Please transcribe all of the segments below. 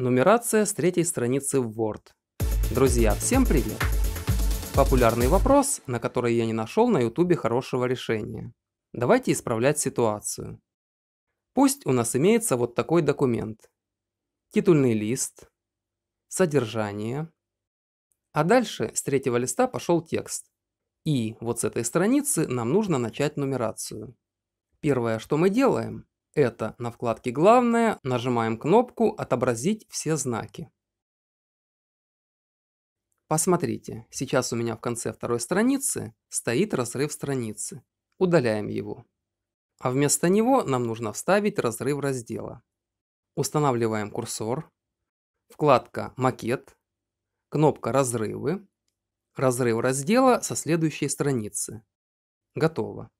Нумерация с третьей страницы в Word. Друзья, всем привет! Популярный вопрос, на который я не нашел на YouTube хорошего решения. Давайте исправлять ситуацию. Пусть у нас имеется вот такой документ. Титульный лист, содержание. А дальше с третьего листа пошел текст. И вот с этой страницы нам нужно начать нумерацию. Первое, что мы делаем, это на вкладке «Главное» нажимаем кнопку «Отобразить все знаки». Посмотрите, сейчас у меня в конце второй страницы стоит разрыв страницы. Удаляем его. А вместо него нам нужно вставить разрыв раздела. Устанавливаем курсор. Вкладка «Макет». Кнопка «Разрывы». Разрыв раздела со следующей страницы. Готово.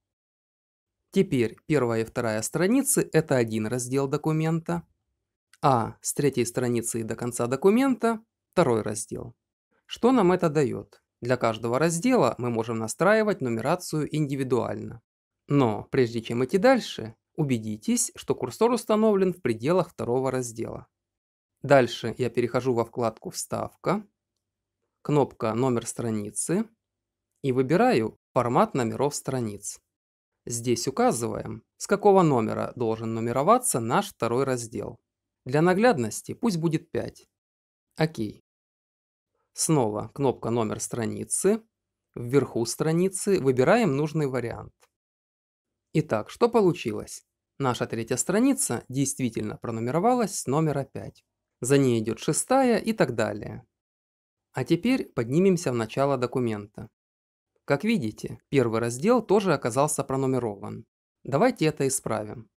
Теперь первая и вторая страницы – это один раздел документа, а с третьей страницы и до конца документа – второй раздел. Что нам это дает? Для каждого раздела мы можем настраивать нумерацию индивидуально. Но прежде чем идти дальше, убедитесь, что курсор установлен в пределах второго раздела. Дальше я перехожу во вкладку «Вставка», кнопка «Номер страницы» и выбираю «Формат номеров страниц». Здесь указываем, с какого номера должен нумероваться наш второй раздел. Для наглядности пусть будет 5. Окей. Снова кнопка «Номер страницы». Вверху страницы выбираем нужный вариант. Итак, что получилось? Наша третья страница действительно пронумеровалась с номера 5. За ней идет шестая и так далее. А теперь поднимемся в начало документа. Как видите, первый раздел тоже оказался пронумерован. Давайте это исправим.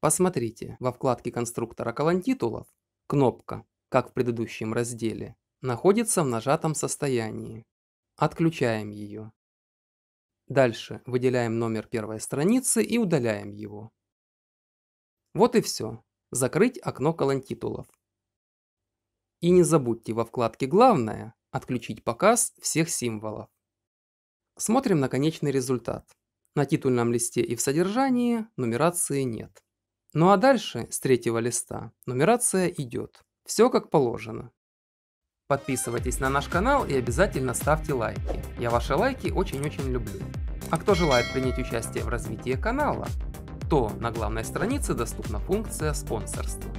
Посмотрите, во вкладке конструктора колонтитулов кнопка, как в предыдущем разделе, находится в нажатом состоянии. Отключаем ее. Дальше выделяем номер первой страницы и удаляем его. Вот и все. Закрыть окно колонтитулов. И не забудьте во вкладке «Главное» отключить показ всех символов. Смотрим на конечный результат. На титульном листе и в содержании нумерации нет. Ну а дальше, с третьего листа, нумерация идет. Все как положено. Подписывайтесь на наш канал и обязательно ставьте лайки. Я ваши лайки очень-очень люблю. А кто желает принять участие в развитии канала, то на главной странице доступна функция спонсорства.